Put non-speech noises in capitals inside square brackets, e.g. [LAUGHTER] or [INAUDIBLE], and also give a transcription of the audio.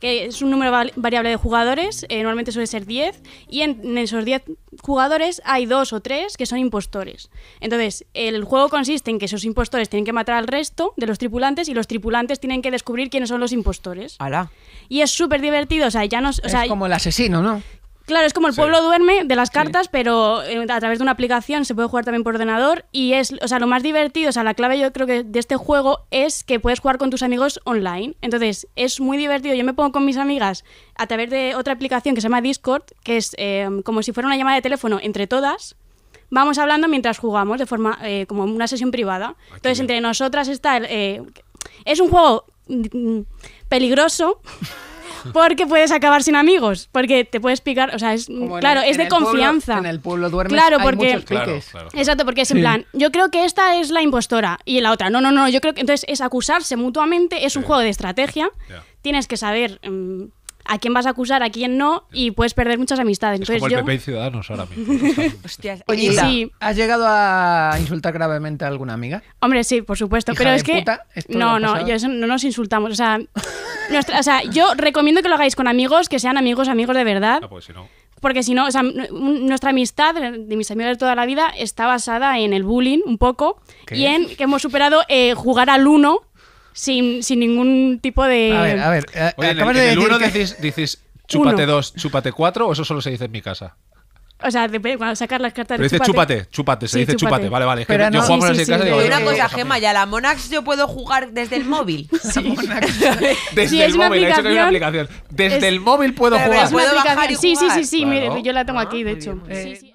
que es un número variable de jugadores, eh, normalmente suele ser 10, y en, esos 10 jugadores hay dos o tres que son impostores. Entonces, el juego consiste en que esos impostores tienen que matar al resto de los tripulantes y los tripulantes tienen que descubrir quiénes son los impostores. ¡Hala! Y es súper divertido, o sea, ya no... es como el asesino, ¿no? Claro, es como el pueblo duerme de las cartas, pero eh, a través de una aplicación se puede jugar también por ordenador y es, o sea, lo más divertido, o sea, la clave yo creo que de este juego es que puedes jugar con tus amigos online. Entonces, es muy divertido. Yo me pongo con mis amigas a través de otra aplicación que se llama Discord, que es eh, como si fuera una llamada de teléfono entre todas. Vamos hablando mientras jugamos de forma eh, como una sesión privada. Ah, Entonces, entre nosotras está es un juego mm, peligroso. [LAUGHS] porque puedes acabar sin amigos, porque te puedes picar, o sea, es, claro, es de confianza. en el pueblo duermes claro, hay porque, muchos Exacto, porque es en plan, yo creo que esta es la impostora y la otra, no, no, no, yo creo que entonces es acusarse mutuamente, es un juego de estrategia, tienes que saber... Mm, a quién vas a acusar, a quién no, y puedes perder muchas amistades. Entonces, es y Ciudadanos ahora mismo. [LAUGHS] ¿has llegado a insultar gravemente a alguna amiga? Hombre, sí, por supuesto, pero es que... No, no, no nos insultamos, o sea, yo recomiendo que lo hagáis con amigos, que sean amigos, amigos de verdad. Ah, pues porque si no, o sea, nuestra amistad, de mis amigos de toda la vida, está basada en el bullying un poco y en que hemos superado eh, jugar al uno sin, sin ningún tipo de. A ver, a ver. Eh, en el, de uno decís, dices, chúpate 2, dos, chúpate cuatro, o eso solo se dice en mi casa. O sea, depende, cuando sacas las cartas Pero dice chúpate, chúpate, se dice chúpate. Vale, vale. Es no, yo juego sí, sí, en casa digo, una cosa, Gema, ya la Monax yo puedo jugar desde el móvil. [LAUGHS] Sí. [LAUGHS] desde el móvil, he hecho que hay una aplicación. Desde el móvil puedo jugar. Puedo bajar y jugar. Sí, sí, sí, sí, mire, yo la tengo aquí, de ah, hecho. Sí, sí.